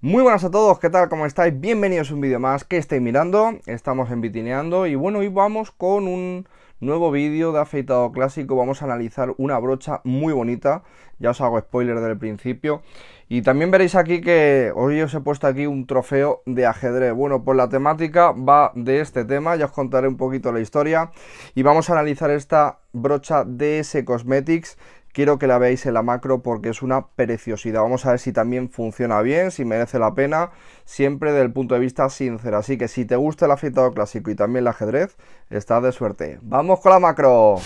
Muy buenas a todos, ¿qué tal? ¿Cómo estáis? Bienvenidos a un vídeo más que estáis mirando, estamos en y bueno, hoy vamos con un nuevo vídeo de afeitado clásico, vamos a analizar una brocha muy bonita, ya os hago spoiler del principio y también veréis aquí que hoy os he puesto aquí un trofeo de ajedrez, bueno, pues la temática va de este tema, ya os contaré un poquito la historia y vamos a analizar esta brocha DS Cosmetics quiero que la veáis en la macro porque es una preciosidad. Vamos a ver si también funciona bien, si merece la pena, siempre desde el punto de vista sincero. Así que si te gusta el afeitado clásico y también el ajedrez, estás de suerte. ¡Vamos con la macro!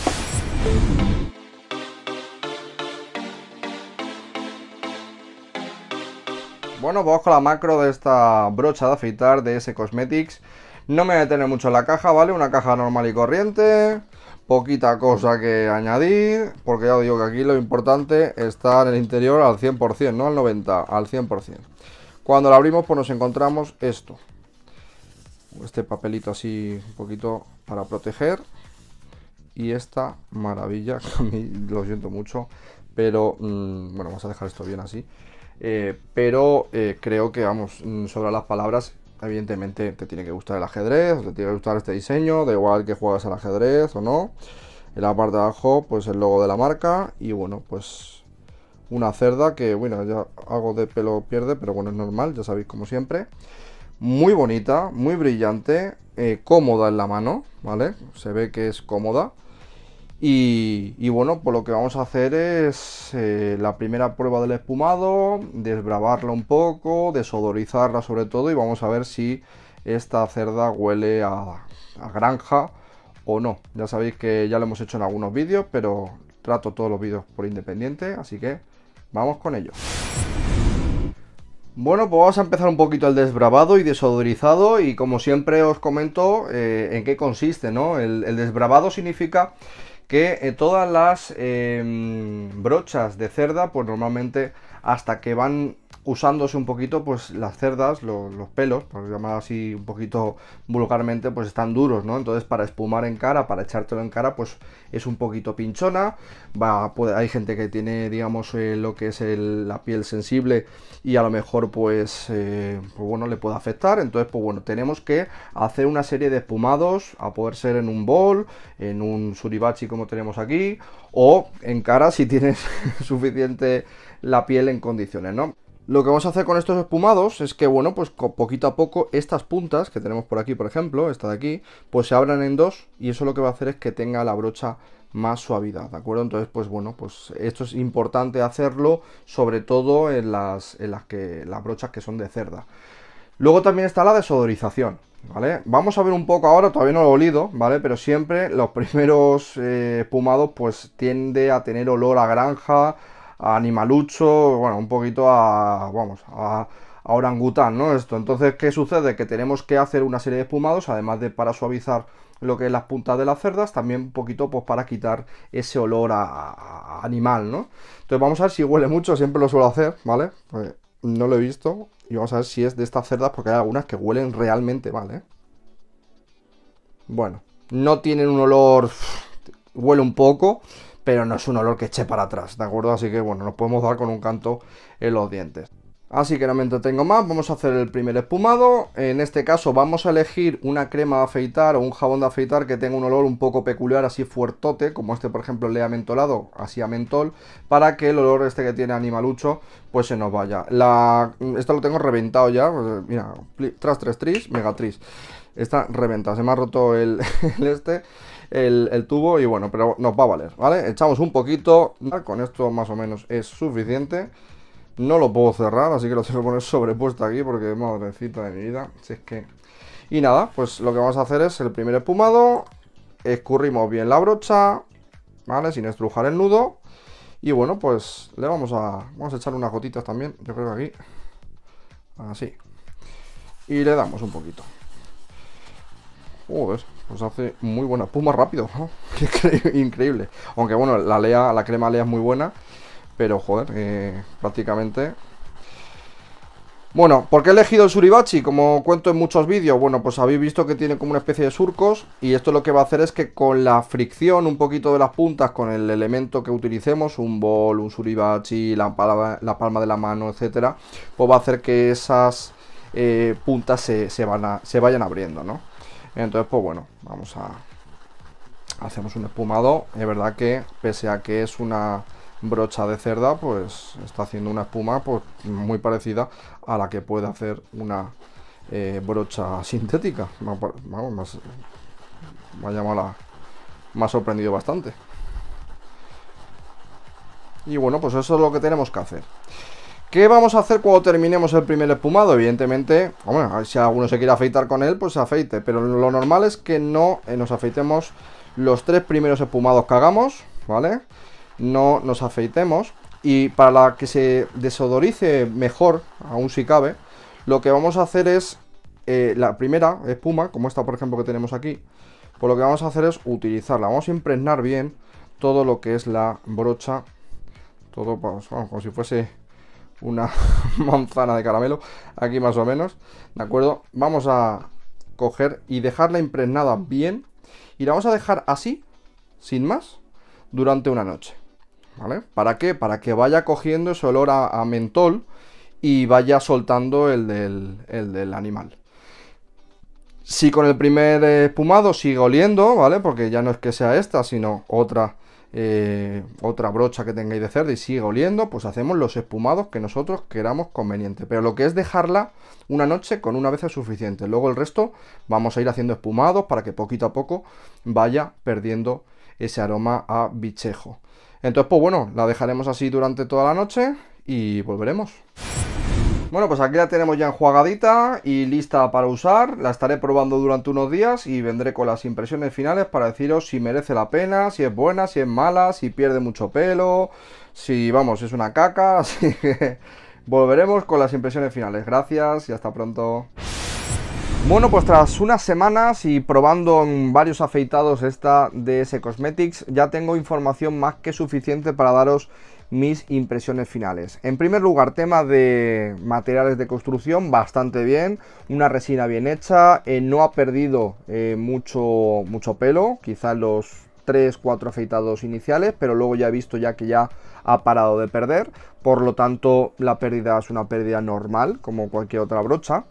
Bueno, pues vamos con la macro de esta brocha de afeitar de S Cosmetics. No me voy a detener mucho en la caja, ¿vale? Una caja normal y corriente poquita cosa que añadir, porque ya digo que aquí lo importante está en el interior al 100%, no al 90%, al 100%. Cuando lo abrimos, pues nos encontramos esto. Este papelito así un poquito para proteger. Y esta maravilla, que a mí lo siento mucho, pero mm, bueno, vamos a dejar esto bien así. Eh, pero eh, creo que, vamos, mm, sobre las palabras, Evidentemente te tiene que gustar el ajedrez, te tiene que gustar este diseño, da igual que juegas al ajedrez o no. En la parte de abajo, pues el logo de la marca y bueno, pues una cerda que, bueno, ya algo de pelo pierde, pero bueno, es normal, ya sabéis como siempre. Muy bonita, muy brillante, eh, cómoda en la mano, ¿vale? Se ve que es cómoda. Y, bueno, pues lo que vamos a hacer es eh, la primera prueba del espumado, desbravarla un poco, desodorizarla sobre todo y vamos a ver si esta cerda huele a, granja o no. Ya sabéis que ya lo hemos hecho en algunos vídeos, pero trato todos los vídeos por independiente, así que vamos con ello. Bueno, pues vamos a empezar un poquito el desbravado y desodorizado y como siempre os comento eh, en qué consiste, ¿no? El, el desbravado significa que eh, todas las em, brochas de cerda, pues normalmente hasta que van usándose un poquito, pues las cerdas, los pelos, por llamar así un poquito vulgarmente, pues están duros, ¿no? Entonces para espumar en cara, para echártelo en cara, pues es un poquito pinchona. Va, hay gente que tiene, digamos, eh, lo que es la piel sensible y a lo mejor, pues, eh, pues bueno, le puede afectar. Entonces, pues bueno, tenemos que hacer una serie de espumados, a poder ser en un bol, en un suribachi como tenemos aquí, o en cara si tienes suficiente la piel en condiciones, ¿no? Lo que vamos a hacer con estos espumados es que, bueno, pues poquito a poco estas puntas que tenemos por aquí, por ejemplo, esta de aquí, pues se abran en dos y eso lo que va a hacer es que tenga la brocha más suavidad, ¿de acuerdo? Entonces, pues bueno, pues esto es importante hacerlo, sobre todo en las, las, que, las brochas que son de cerda. Luego también está la desodorización, ¿vale? Vamos a ver un poco ahora, todavía no lo he olido, ¿vale? Pero siempre los primeros eh, espumados pues tiende a tener olor a granja, a Animalucho, bueno, un poquito a, vamos, a, orangután, ¿no? Esto, entonces, ¿qué sucede? Que tenemos que hacer una serie de espumados, además de para suavizar lo que es las puntas de las cerdas, también un poquito pues para quitar ese olor a, animal, ¿no? Entonces vamos a ver si huele mucho, siempre lo suelo hacer, ¿vale? Pues, no lo he visto y vamos a ver si es de estas cerdas porque hay algunas que huelen realmente vale ¿eh? Bueno, no tienen un olor... huele un poco, pero no es un olor que eche para atrás, ¿de acuerdo? Así que bueno, nos podemos dar con un canto en los dientes. Así que no me entretengo más, vamos a hacer el primer espumado. En este caso vamos a elegir una crema de afeitar o un jabón de afeitar que tenga un olor un poco peculiar, así fuertote, como este por ejemplo le ha mentolado, así a mentol, para que el olor este que tiene animalucho pues se nos vaya. La... Esto lo tengo reventado ya, mira, tras tres tris, megatris. Está reventado, se me ha roto el este el, tubo y bueno, pero nos va a valer, ¿vale? Echamos un poquito, con esto más o menos es suficiente. No lo puedo cerrar, así que lo tengo que poner sobrepuesto aquí porque madrecita de mi vida, si es que... Y nada, pues lo que vamos a hacer es el primer espumado, escurrimos bien la brocha, ¿vale? Sin estrujar el nudo. Y bueno, pues le vamos a, vamos a echar unas gotitas también, yo creo que aquí. Así. Y le damos un poquito pues hace muy buena. Puma rápido, ¿no? Increíble. Aunque bueno, la lea, la crema lea es muy buena. Pero joder, eh, prácticamente. Bueno, ¿por qué he elegido el Suribachi? Como cuento en muchos vídeos, bueno, pues habéis visto que tiene como una especie de surcos y esto lo que va a hacer es que con la fricción un poquito de las puntas, con el elemento que utilicemos, un bol, un Suribachi, la palma, de la mano, etcétera, pues va a hacer que esas eh, puntas se, van se vayan abriendo, ¿no? Entonces, pues bueno, vamos a... Hacemos un espumado. Es verdad que, pese a que es una brocha de cerda, pues está haciendo una espuma pues, muy parecida a la que puede hacer una eh, brocha sintética. Vamos, más, me ha sorprendido bastante. Y bueno, pues eso es lo que tenemos que hacer. ¿Qué vamos a hacer cuando terminemos el primer espumado? Evidentemente, bueno, si alguno se quiere afeitar con él, pues se afeite. Pero lo normal es que no eh, nos afeitemos los tres primeros espumados que hagamos, ¿vale? No nos afeitemos. Y para que se desodorice mejor, aún si cabe, lo que vamos a hacer es eh, la primera espuma, como esta por ejemplo que tenemos aquí, pues lo que vamos a hacer es utilizarla. Vamos a impregnar bien todo lo que es la brocha, todo pues, como si fuese una manzana de caramelo, aquí más o menos, ¿de acuerdo? Vamos a coger y dejarla impregnada bien y la vamos a dejar así, sin más, durante una noche, ¿vale? ¿Para qué? Para que vaya cogiendo ese olor a, mentol y vaya soltando el del, el del animal. Si con el primer espumado sigue oliendo, ¿vale? Porque ya no es que sea esta, sino otra eh, otra brocha que tengáis de cerdo y sigue oliendo, pues hacemos los espumados que nosotros queramos conveniente. Pero lo que es dejarla una noche con una vez es suficiente. Luego el resto vamos a ir haciendo espumados para que poquito a poco vaya perdiendo ese aroma a bichejo. Entonces, pues bueno, la dejaremos así durante toda la noche y volveremos. Bueno, pues aquí la tenemos ya enjuagadita y lista para usar. La estaré probando durante unos días y vendré con las impresiones finales para deciros si merece la pena, si es buena, si es mala, si pierde mucho pelo, si, vamos, es una caca. Así que volveremos con las impresiones finales. Gracias y hasta pronto. Bueno, pues tras unas semanas y probando en varios afeitados esta DS Cosmetics, ya tengo información más que suficiente para daros mis impresiones finales. En primer lugar, tema de materiales de construcción, bastante bien, una resina bien hecha, eh, no ha perdido eh, mucho, mucho pelo, quizás los 3, 4 afeitados iniciales, pero luego ya he visto ya que ya ha parado de perder, por lo tanto la pérdida es una pérdida normal, como cualquier otra brocha.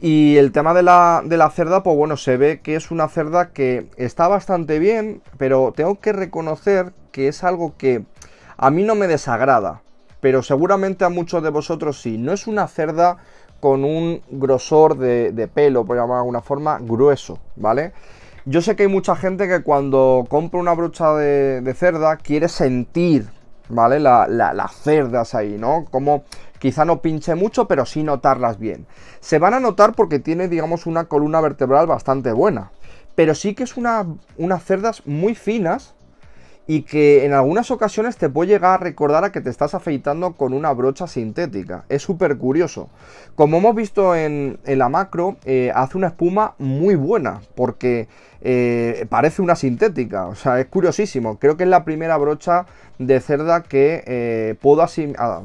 Y el tema de la, de la cerda, pues bueno, se ve que es una cerda que está bastante bien, pero tengo que reconocer que es algo que a mí no me desagrada, pero seguramente a muchos de vosotros sí. No es una cerda con un grosor de, pelo, por llamar de alguna forma, grueso, ¿vale? Yo sé que hay mucha gente que cuando compra una brocha de cerda quiere sentir ¿vale? La, las cerdas ahí, ¿no? Como quizá no pinche mucho, pero sí notarlas bien. Se van a notar porque tiene, digamos, una columna vertebral bastante buena. Pero sí que es una, unas cerdas muy finas y que en algunas ocasiones te puede llegar a recordar a que te estás afeitando con una brocha sintética. Es súper curioso. Como hemos visto en, la macro, eh, hace una espuma muy buena porque eh, parece una sintética. O sea, es curiosísimo. Creo que es la primera brocha de cerda que eh, puedo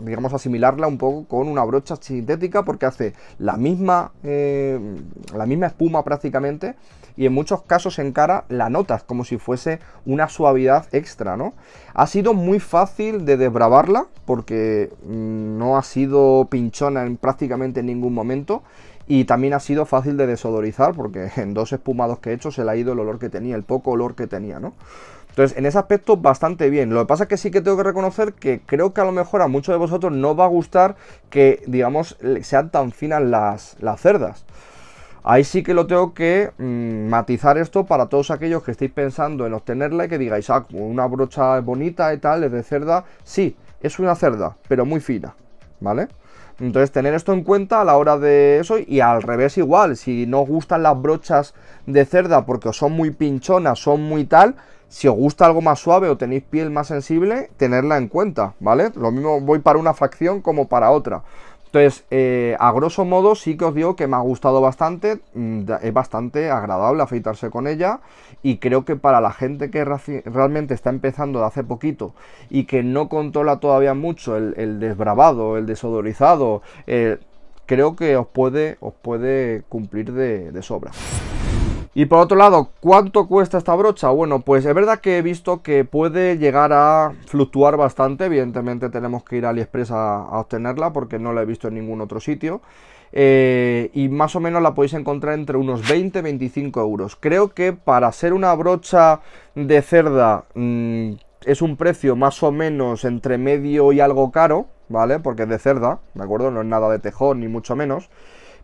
digamos, asimilarla un poco con una brocha sintética porque hace la misma, la misma espuma prácticamente y en muchos casos en cara la notas como si fuese una suavidad extra, ¿no? Ha sido muy fácil de desbravarla porque mm, no ha sido pinchona en prácticamente ningún momento y también ha sido fácil de desodorizar porque en dos espumados que he hecho se le ha ido el olor que tenía, el poco olor que tenía, ¿no? Entonces, en ese aspecto, bastante bien. Lo que pasa es que sí que tengo que reconocer que creo que a lo mejor a muchos de vosotros no va a gustar que, digamos, sean tan finas las, las cerdas. Ahí sí que lo tengo que mm, matizar esto para todos aquellos que estéis pensando en obtenerla y que digáis, ah, una brocha bonita y tal, es de cerda. Sí, es una cerda, pero muy fina, ¿vale? Entonces, tener esto en cuenta a la hora de eso y al revés igual, si no os gustan las brochas de cerda porque son muy pinchonas, son muy tal, si os gusta algo más suave o tenéis piel más sensible, tenerla en cuenta, ¿vale? Lo mismo voy para una fracción como para otra. Entonces, eh, a grosso modo sí que os digo que me ha gustado bastante, mm, es bastante agradable afeitarse con ella y creo que para la gente que realmente está empezando de hace poquito y que no controla todavía mucho el, desbravado, el desodorizado, eh, creo que os puede, os puede cumplir de sobra. Y por otro lado, ¿cuánto cuesta esta brocha? Bueno, pues es verdad que he visto que puede llegar a fluctuar bastante. Evidentemente tenemos que ir a AliExpress a, obtenerla porque no la he visto en ningún otro sitio. Eh, y más o menos la podéis encontrar entre unos 20-25 euros. Creo que para ser una brocha de cerda mm, es un precio más o menos entre medio y algo caro, ¿vale? Porque es de cerda, ¿de acuerdo? No es nada de tejón ni mucho menos.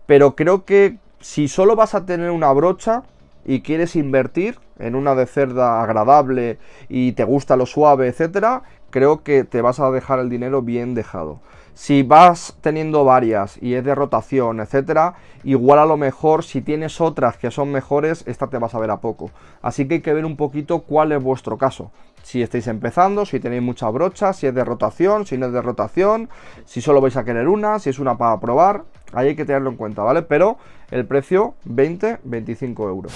Pero creo que si solo vas a tener una brocha, y quieres invertir en una de cerda agradable y te gusta lo suave, etcétera, creo que te vas a dejar el dinero bien dejado. Si vas teniendo varias y es de rotación, etcétera, igual a lo mejor si tienes otras que son mejores, esta te vas a ver a poco. Así que hay que ver un poquito cuál es vuestro caso. Si estáis empezando, si tenéis muchas brochas, si es de rotación, si no es de rotación, si solo vais a querer una, si es una para probar, ahí hay que tenerlo en cuenta, ¿vale? Pero el precio 20-25 euros.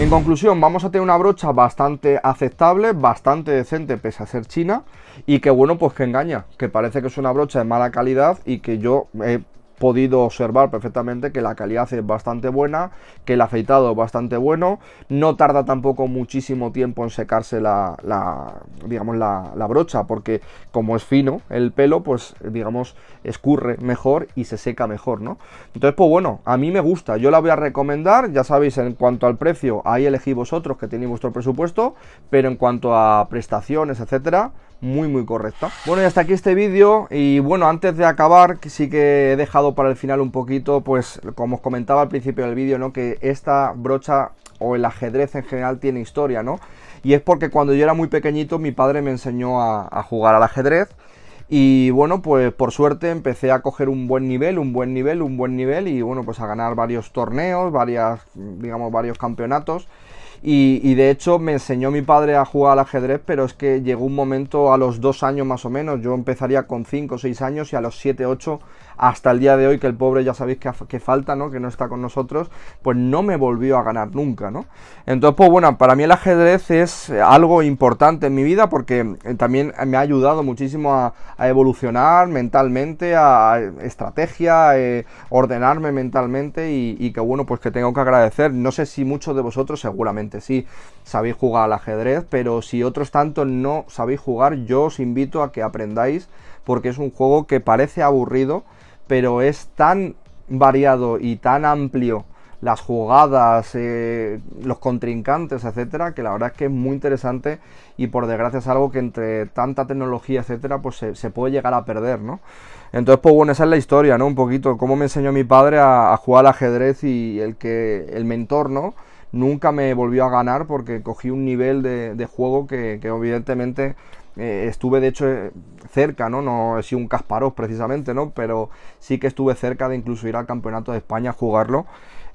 En conclusión, vamos a tener una brocha bastante aceptable, bastante decente pese a ser china y que bueno, pues que engaña, que parece que es una brocha de mala calidad y que yo he eh, podido observar perfectamente que la calidad es bastante buena, que el afeitado es bastante bueno, no tarda tampoco muchísimo tiempo en secarse la, digamos, la, brocha, porque como es fino el pelo, pues digamos, escurre mejor y se seca mejor, ¿no? Entonces, pues bueno, a mí me gusta, yo la voy a recomendar, ya sabéis, en cuanto al precio, ahí elegí vosotros que tenéis vuestro presupuesto, pero en cuanto a prestaciones, etcétera, muy muy correcta. Bueno y hasta aquí este vídeo y bueno antes de acabar que sí que he dejado para el final un poquito pues como os comentaba al principio del vídeo no que esta brocha o el ajedrez en general tiene historia no y es porque cuando yo era muy pequeñito mi padre me enseñó a, jugar al ajedrez y bueno, pues por suerte empecé a coger un buen nivel, un buen nivel, un buen nivel y bueno, pues a ganar varios torneos, varias, digamos, varios campeonatos. Y, de hecho me enseñó mi padre a jugar al ajedrez, pero es que llegó un momento a los dos años más o menos, yo empezaría con cinco o seis años y a los siete, 8 hasta el día de hoy, que el pobre ya sabéis que, que falta, Que no está con nosotros, pues no me volvió a ganar nunca, Entonces, pues bueno, para mí el ajedrez es algo importante en mi vida porque eh, también me ha ayudado muchísimo a, evolucionar mentalmente, a estrategia, eh, ordenarme mentalmente y que bueno, pues que tengo que agradecer. No sé si muchos de vosotros seguramente si sí sabéis jugar al ajedrez, pero si otros tantos no sabéis jugar, yo os invito a que aprendáis, porque es un juego que parece aburrido, pero es tan variado y tan amplio las jugadas, eh, los contrincantes, etcétera, que la verdad es que es muy interesante y por desgracia es algo que entre tanta tecnología, etcétera, pues se, puede llegar a perder, ¿no? Entonces, pues bueno, esa es la historia, ¿no? Un poquito, cómo me enseñó mi padre a, a jugar al ajedrez y el que el mentor, ¿no? nunca me volvió a ganar porque cogí un nivel de, juego que, evidentemente eh, estuve de hecho eh, cerca, ¿no? No he sido un Kasparov precisamente, ¿no? Pero sí que estuve cerca de incluso ir al Campeonato de España a jugarlo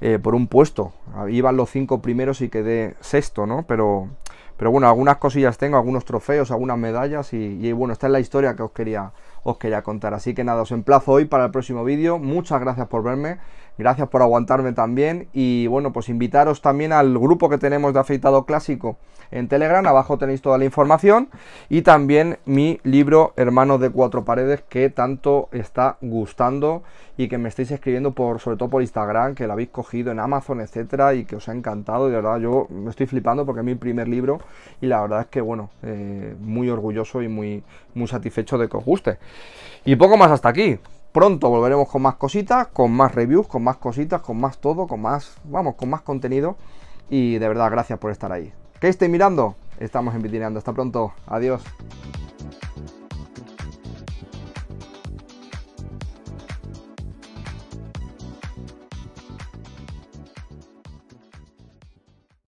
eh, por un puesto. Iban los cinco primeros y quedé sexto, ¿no? Pero, pero bueno, algunas cosillas tengo, algunos trofeos, algunas medallas y, y bueno, esta es la historia que os quería os quería contar. Así que nada, os emplazo hoy para el próximo vídeo. Muchas gracias por verme, gracias por aguantarme también y bueno, pues invitaros también al grupo que tenemos de afeitado clásico en Telegram, abajo tenéis toda la información y también mi libro Hermanos de Cuatro Paredes que tanto está gustando y que me estáis escribiendo por, sobre todo por Instagram, que lo habéis cogido en Amazon, etcétera, y que os ha encantado. De verdad, yo me estoy flipando porque es mi primer libro y la verdad es que bueno, eh, muy orgulloso y muy, muy satisfecho de que os guste. Y poco más hasta aquí. Pronto volveremos con más cositas, con más reviews, con más cositas, con más todo, con más, vamos, con más contenido. Y de verdad, gracias por estar ahí. ¿Qué esté mirando? Estamos en Vitineando. Hasta pronto. Adiós.